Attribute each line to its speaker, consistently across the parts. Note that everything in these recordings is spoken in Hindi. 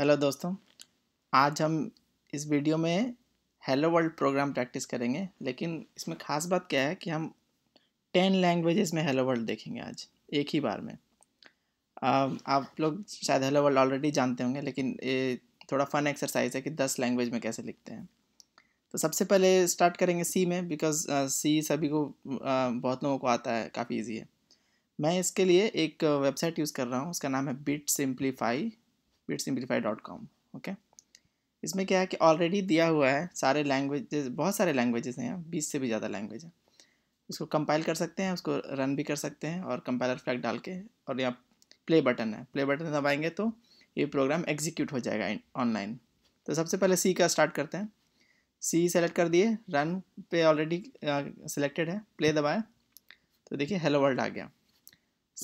Speaker 1: हेलो दोस्तों आज हम इस वीडियो में हेलो वर्ल्ड प्रोग्राम प्रैक्टिस करेंगे लेकिन इसमें ख़ास बात क्या है कि हम टेन लैंग्वेजेस में हेलो वर्ल्ड देखेंगे आज एक ही बार में आप लोग शायद हेलो वर्ल्ड ऑलरेडी जानते होंगे लेकिन ये थोड़ा फन एक्सरसाइज है कि दस लैंग्वेज में कैसे लिखते हैं तो सबसे पहले स्टार्ट करेंगे सी में बिकॉज सी सभी को बहुत लोगों को आता है काफ़ी ईजी है मैं इसके लिए एक वेबसाइट यूज़ कर रहा हूँ उसका नाम है बिट सिंप्लीफाई कॉम ओके इसमें क्या है कि ऑलरेडी दिया हुआ है सारे लैंग्वेजेस बहुत सारे लैंग्वेजेस हैं बीस से भी ज़्यादा लैंग्वेज है उसको कंपाइल कर सकते हैं उसको रन भी कर सकते हैं और कंपाइलर फ्लैग डाल के और यहाँ प्ले बटन है प्ले बटन दबाएंगे तो ये प्रोग्राम एग्जीक्यूट हो जाएगा ऑनलाइन तो सबसे पहले सी का स्टार्ट करते हैं सी सेलेक्ट कर दिए रन पे ऑलरेडी सेलेक्टेड है प्ले दबाए तो देखिए हेलो वर्ल्ड आ गया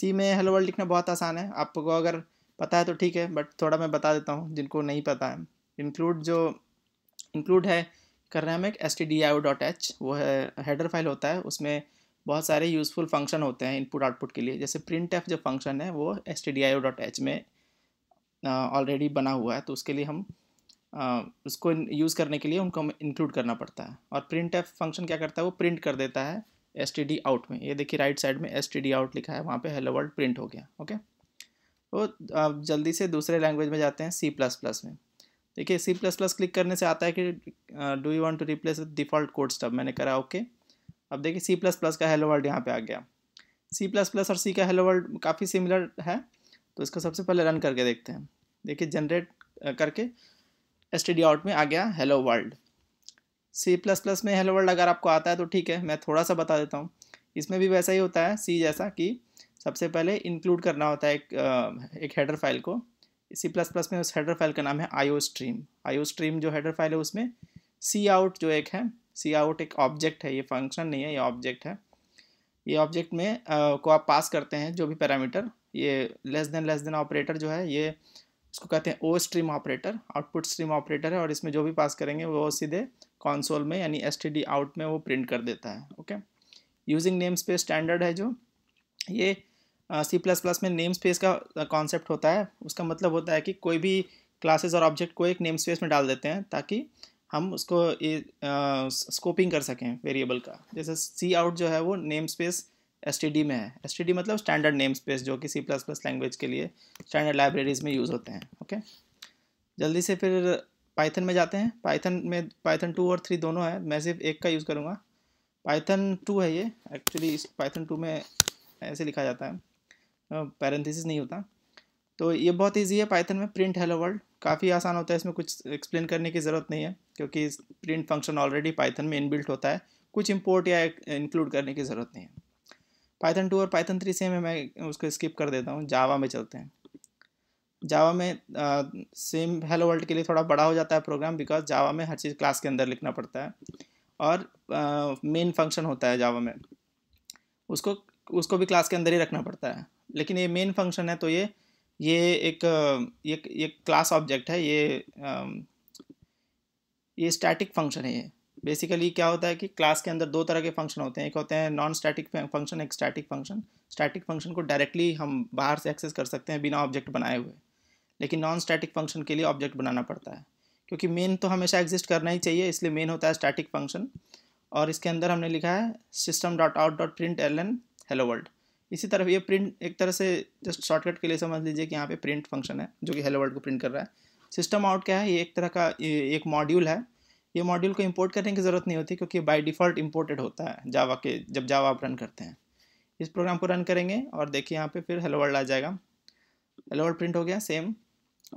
Speaker 1: सी में हेलो वर्ल्ड लिखना बहुत आसान है आपको अगर पता है तो ठीक है बट थोड़ा मैं बता देता हूँ जिनको नहीं पता है इंक्लूड जो इंक्लूड है कर रहे हैं हम एक S T D I O dot H वो है हेडर फाइल होता है उसमें बहुत सारे यूज़फुल फंक्शन होते हैं इनपुट आउटपुट के लिए जैसे प्रिंट एफ जो फंक्शन है वो S T D I O dot H में ऑलरेडी बना हुआ है तो उसके लिए हम आ, उसको यूज़ करने के लिए उनको हम इंक्लूड करना पड़ता है और प्रिंट एफ फंक्शन क्या करता है वो प्रिंट कर देता है एस टी डी आउट में ये देखिए राइट साइड में एस टी डी आउट लिखा है वहाँ पे हेलो वर्ल्ड प्रिंट हो गया ओके वो आप जल्दी से दूसरे लैंग्वेज में जाते हैं सी प्लस प्लस में देखिए सी प्लस प्लस क्लिक करने से आता है कि do you want to replace with default code stub मैंने करा ओके okay. अब देखिए सी प्लस प्लस का हेलो वर्ल्ड यहाँ पे आ गया सी प्लस प्लस और सी का हेलो वर्ल्ड काफ़ी सिमिलर है तो इसको सबसे पहले रन करके देखते हैं देखिए जनरेट करके एस टी डी आउट में आ गया hello world C plus plus में हेलो वर्ल्ड अगर आपको आता है तो ठीक है मैं थोड़ा सा बता देता हूँ इसमें भी वैसा ही होता है सी जैसा कि सबसे पहले इंक्लूड करना होता है एक एक हेडर फाइल को सी प्लस प्लस में उस हेडर फाइल का नाम है आईओ स्ट्रीम आईओ स्ट्रीम जो हेडर फाइल है उसमें सी आउट जो एक है सी आउट एक ऑब्जेक्ट है ये फंक्शन नहीं है ये ऑब्जेक्ट है ये ऑब्जेक्ट में आ, को आप पास करते हैं जो भी पैरामीटर ये less than less than operator जो है ये इसको कहते हैं O stream operator output stream operator है और इसमें जो भी पास करेंगे वो सीधे कॉन्सोल में यानी एस आउट में वो प्रिंट कर देता है ओके यूजिंग नेम पे स्टैंडर्ड है जो ये सी प्लस प्लस में नेम स्पेस का कॉन्सेप्ट होता है उसका मतलब होता है कि कोई भी क्लासेस और ऑब्जेक्ट को एक नेम स्पेस में डाल देते हैं ताकि हम उसको आ, स्कोपिंग कर सकें वेरिएबल का जैसे सी आउट जो है वो नेम स्पेस एस में है एस मतलब स्टैंडर्ड नेम स्पेस जो कि सी प्लस प्लस लैंग्वेज के लिए स्टैंडर्ड लाइब्रेरीज़ में यूज़ होते हैं ओके जल्दी से फिर पाइथन में जाते हैं पाइथन में पाइथन टू और थ्री दोनों है मैं सिर्फ एक का यूज़ करूँगा पाइथन टू है ये एक्चुअली इस पाइथन टू में ऐसे लिखा जाता है पैरेंथिस नहीं होता तो ये बहुत ईजी है पाइथन में प्रिंट हेलो वर्ल्ड काफ़ी आसान होता है इसमें कुछ एक्सप्लेन करने की ज़रूरत नहीं है क्योंकि प्रिंट फंक्शन ऑलरेडी पाइथन में इनबिल्ट होता है कुछ इम्पोर्ट या इंक्लूड करने की ज़रूरत नहीं है पाइथन टू और पाइथन थ्री सेम है मैं उसको स्किप कर देता हूँ जावा में चलते हैं जावा में सेम हेलो वर्ल्ड के लिए थोड़ा बड़ा हो जाता है प्रोग्राम बिकॉज जावा में हर चीज़ क्लास के अंदर लिखना पड़ता है और मेन फंक्शन होता है जावा में उसको उसको भी क्लास के अंदर ही रखना पड़ता है लेकिन ये मेन फंक्शन है तो ये ये एक ये ये क्लास ऑब्जेक्ट है ये ये स्टैटिक फंक्शन है ये बेसिकली क्या होता है कि क्लास के अंदर दो तरह के फंक्शन होते हैं एक होते हैं नॉन स्टैटिक फंक्शन एक स्टैटिक फंक्शन स्टैटिक फंक्शन को डायरेक्टली हम बाहर से एक्सेस कर सकते हैं बिना ऑब्जेक्ट बनाए हुए लेकिन नॉन स्टैटिक फंक्शन के लिए ऑब्जेक्ट बनाना पड़ता है क्योंकि मेन तो हमेशा एग्जिस्ट करना ही चाहिए इसलिए मेन होता है स्टैटिक फंक्शन और इसके अंदर हमने लिखा है system dot out dot print L N hello world इसी तरफ ये प्रिंट एक तरह से जस्ट शॉर्टकट के लिए समझ लीजिए कि यहाँ पे प्रिंट फंक्शन है जो कि हेलो वर्ल्ड को प्रिंट कर रहा है सिस्टम आउट क्या है ये एक तरह का एक मॉड्यूल है ये मॉड्यूल को इंपोर्ट करने की ज़रूरत नहीं होती क्योंकि बाय डिफ़ॉल्ट इंपोर्टेड होता है जावा के जब जावा आप रन करते हैं इस प्रोग्राम को रन करेंगे और देखिए यहाँ पर फिर हेलो वर्ल्ड आ जाएगा हेलो वर्ल्ड प्रिंट हो गया सेम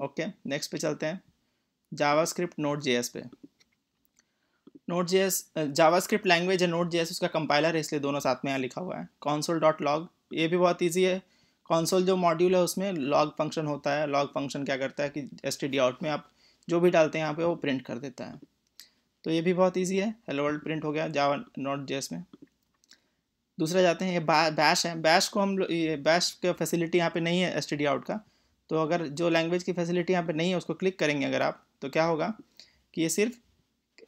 Speaker 1: ओके नेक्स्ट पे चलते हैं जावा स्क्रिप्ट नोट जे पे Node J S JavaScript language है नोट जे एस उसका कंपाइलर है इसलिए दोनों साथ में यहाँ लिखा हुआ है कॉन्सोल डॉट लॉग ये भी बहुत ईजी है कॉन्सोल जो मॉड्यूल है उसमें लॉग फंक्शन होता है लॉग फंक्शन क्या करता है कि एस टी डी आउट में आप जो भी डालते हैं यहाँ पे वो प्रिंट कर देता है तो ये भी बहुत ईजी है हेलो वर्ल्ड प्रिंट हो गया जावा नोट जे में दूसरा जाते हैं ये बैश है बैश को हम ये बैश का फैसिलिटी यहाँ पे नहीं है एस टी डी आउट का तो अगर जो लैंग्वेज की फैसिलिटी यहाँ पे नहीं है उसको क्लिक करेंगे अगर आप तो क्या होगा कि ये सिर्फ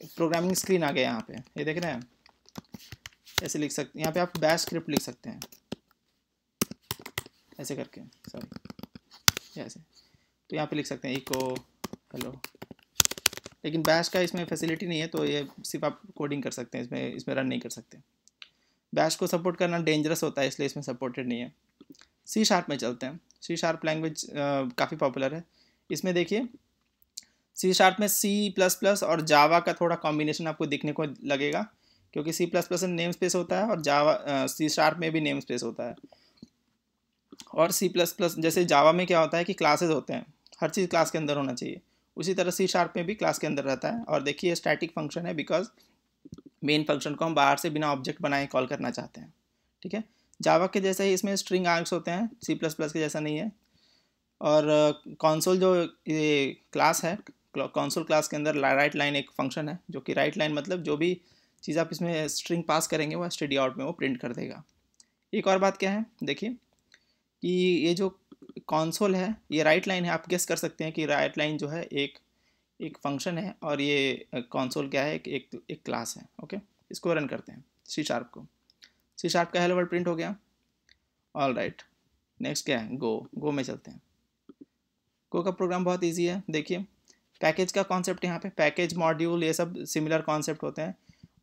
Speaker 1: प्रोग्रामिंग स्क्रीन आ गया यहाँ पे ये देख रहे हैं ऐसे लिख सकते यहाँ पे आप बैश स्क्रिप्ट लिख सकते हैं ऐसे करके सॉरी ऐसे तो यहाँ पे लिख सकते हैं इको हेलो लेकिन बैश का इसमें फैसिलिटी नहीं है तो ये सिर्फ आप कोडिंग कर सकते हैं इसमें इसमें रन नहीं कर सकते बैश को सपोर्ट करना डेंजरस होता है इसलिए इसमें सपोर्टेड नहीं है सी शार्प में चलते हैं सी शार्प लैंग्वेज काफ़ी पॉपुलर है इसमें देखिए सी शार्प में सी प्लस प्लस और जावा का थोड़ा कॉम्बिनेशन आपको देखने को लगेगा क्योंकि C plus plus name space होता है और जावा सी शार्प में भी नेम स्पेस होता है और सी प्लस प्लस जैसे जावा में क्या होता है कि क्लासेज होते हैं हर चीज़ क्लास के अंदर होना चाहिए उसी तरह सी शार्प में भी क्लास के अंदर रहता है और देखिए स्टैटिक फंक्शन है बिकॉज मेन फंक्शन को हम बाहर से बिना ऑब्जेक्ट बनाए कॉल करना चाहते हैं ठीक है जावा के जैसे ही इसमें स्ट्रिंग आर्ग्स होते हैं सी प्लस प्लस के जैसा नहीं है और uh, जो ये क्लास है कंसोल क्लास के अंदर राइट लाइन एक फंक्शन है जो कि राइट लाइन मतलब जो भी चीज़ आप इसमें स्ट्रिंग पास करेंगे वह स्टडी आउट में वो प्रिंट कर देगा एक और बात क्या है देखिए कि ये जो कॉन्सोल है ये राइट लाइन है आप गेस कर सकते हैं कि राइट लाइन जो है एक एक फंक्शन है और ये कॉन्सोल क्या है एक एक, एक क्लास है ओके इसको रन करते हैं सी शार्प को सी शार्प का हेलो वर्ड प्रिंट हो गया ऑल राइट नेक्स्ट क्या है गो गो में चलते हैं गो का प्रोग्राम बहुत ईजी है देखिए पैकेज का कॉन्सेप्ट यहाँ पे पैकेज मॉड्यूल ये सब सिमिलर कॉन्सेप्ट होते हैं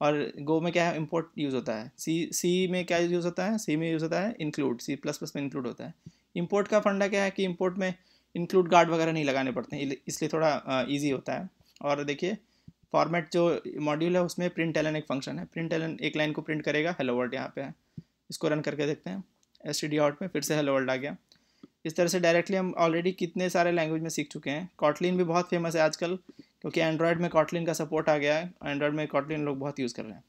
Speaker 1: और गो में क्या है इम्पोर्ट यूज़ होता है सी सी में क्या यूज़ होता है सी में यूज़ होता है इंक्लूड सी प्लस प्लस में इंक्लूड होता है इम्पोर्ट का फंडा क्या है कि इम्पोर्ट में इंक्लूड गार्ड वगैरह नहीं लगाने पड़ते हैं इसलिए थोड़ा ईजी होता है और देखिए फॉर्मेट जो मॉड्यूल है उसमें प्रिंट एलन एक फंक्शन है प्रिंट एलन एक लाइन को प्रिंट करेगा हेलो वर्ल्ड यहाँ पे है इसको रन करके देखते हैं एस टी डी आउट में फिर से हेलो वर्ल्ड आ गया इस तरह से डायरेक्टली हम ऑलरेडी कितने सारे लैंग्वेज में सीख चुके हैं कॉटलिन भी बहुत फेमस है आजकल क्योंकि एंड्रॉयड में कॉटलिन का सपोर्ट आ गया है एंड्रॉयड में कॉटलिन लोग बहुत यूज़ कर रहे हैं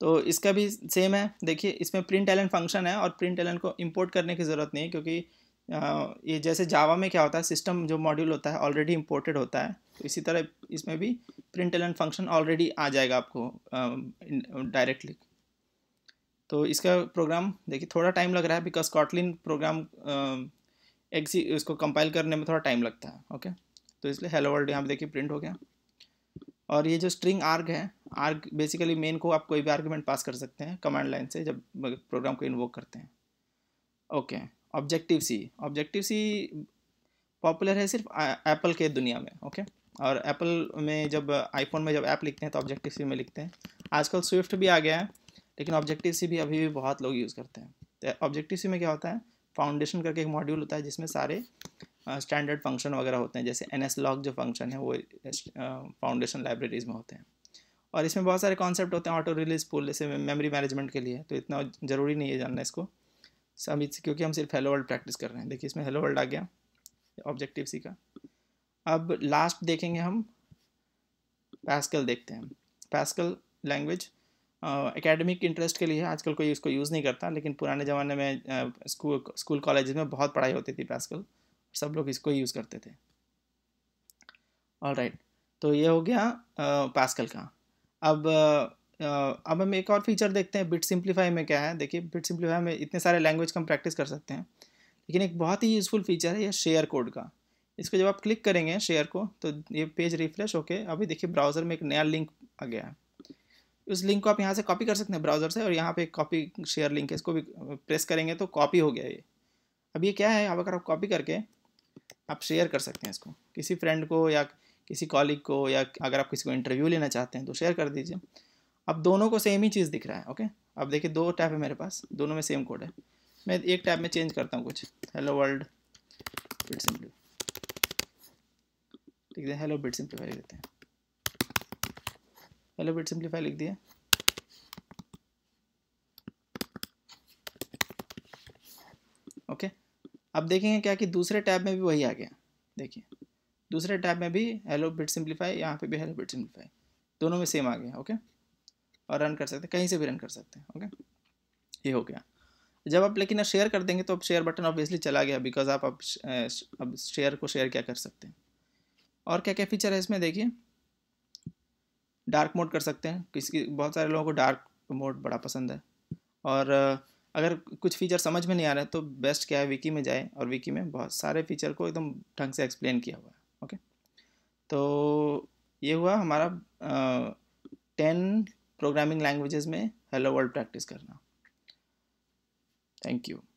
Speaker 1: तो इसका भी सेम है देखिए इसमें प्रिंट एलेंट फंक्शन है और प्रिंट एलेंट को इम्पोर्ट करने की ज़रूरत नहीं है क्योंकि ये जैसे जावा में क्या होता है सिस्टम जो मॉड्यूल होता है ऑलरेडी इम्पोर्टेड होता है तो इसी तरह इसमें भी प्रिंट एलेंट फंक्शन ऑलरेडी आ जाएगा आपको डायरेक्टली तो इसका प्रोग्राम देखिए थोड़ा टाइम लग रहा है बिकॉज कॉटलिन प्रोग्राम एक्सी इसको कंपाइल करने में थोड़ा टाइम लगता है ओके तो इसलिए हेलो वर्ल्ड यहाँ पे देखिए प्रिंट हो गया और ये जो स्ट्रिंग आर्ग है आर्ग बेसिकली मेन को आप कोई भी आर्ग्यूमेंट पास कर सकते हैं कमांड लाइन से जब प्रोग्राम को इन्वोक करते हैं okay objective C objective C popular है सिर्फ एप्पल के दुनिया में ओके okay? और एप्पल में जब आईफोन में जब ऐप लिखते हैं तो ऑब्जेक्टिव सी में लिखते हैं आजकल स्विफ्ट भी आ गया है लेकिन ऑब्जेक्टिव सी भी अभी भी बहुत लोग यूज़ करते हैं तो ऑब्जेक्टिव सी में क्या होता है फाउंडेशन करके एक मॉड्यूल होता है जिसमें सारे स्टैंडर्ड फंक्शन वगैरह होते हैं जैसे एन एस लॉग जो फंक्शन है वो फाउंडेशन लाइब्रेरीज में होते हैं और इसमें बहुत सारे कॉन्सेप्ट होते हैं ऑटो रिलीज पूल जैसे मेमोरी मैनेजमेंट के लिए तो इतना ज़रूरी नहीं है जानना इसको सब क्योंकि हम सिर्फ हेलो वर्ल्ड प्रैक्टिस कर रहे हैं देखिए इसमें हेलो वर्ल्ड आ गया ऑब्जेक्टिव सी का अब लास्ट देखेंगे हम पैस्कल देखते हैं पैस्कल लैंग्वेज एकेडमिक इंटरेस्ट के लिए आजकल कोई इसको यूज़ नहीं करता लेकिन पुराने ज़माने में स्कूल स्कूल कॉलेज में बहुत पढ़ाई होती थी पैस्कल सब लोग इसको यूज़ करते थे ऑल राइट तो ये हो गया पैस्कल का अब अब हम एक और फीचर देखते हैं बिट सिंप्लीफाई में क्या है देखिए बिट सिंप्लीफाई में इतने सारे लैंग्वेज का हम प्रैक्टिस कर सकते हैं लेकिन एक बहुत ही यूज़फुल फीचर है यह शेयर कोड का इसको जब आप क्लिक करेंगे शेयर को तो ये पेज रिफ्रेश होके अभी देखिए ब्राउज़र में एक नया लिंक आ गया है उस लिंक को आप यहाँ से कॉपी कर सकते हैं ब्राउज़र से और यहाँ पे कॉपी शेयर लिंक है इसको भी प्रेस करेंगे तो कॉपी हो गया ये अब ये क्या है अब अगर आप कॉपी करके आप शेयर कर सकते हैं इसको किसी फ्रेंड को या किसी कॉलिग को या अगर आप किसी को इंटरव्यू लेना चाहते हैं तो शेयर कर दीजिए अब दोनों को सेम ही चीज़ दिख रहा है ओके अब देखिए दो टैप है मेरे पास दोनों में सेम कोड है मैं एक टैप में चेंज करता हूँ कुछ हेलो वर्ल्ड बिट सिंपली लिख हेलो बिट सिंपलीफाई देते हैं बिट सिंप्लीफाई लिख दिया ओके अब देखेंगे क्या कि दूसरे टैब में भी वही आ गया देखिए दूसरे टैब में भी हेलो बिट सिंप्लीफाई यहाँ पे भी हेलो बिट सिंप्लीफाई दोनों में सेम आ गया ओके और रन कर सकते हैं कहीं से भी रन कर सकते हैं ओके ये हो गया जब आप लेकिन शेयर कर देंगे तो अब शेयर बटन ऑब्वियसली चला गया बिकॉज आप अब शेयर को शेयर क्या कर सकते हैं और क्या क्या फीचर है इसमें देखिए डार्क मोड कर सकते हैं किसी बहुत सारे लोगों को डार्क मोड बड़ा पसंद है और अगर कुछ फीचर समझ में नहीं आ रहा है तो बेस्ट क्या है विकी में जाए और विकी में बहुत सारे फीचर को एकदम ढंग से एक्सप्लेन किया हुआ है ओके तो ये हुआ हमारा टेन प्रोग्रामिंग लैंग्वेजेस में हेलो वर्ल्ड प्रैक्टिस करना थैंक यू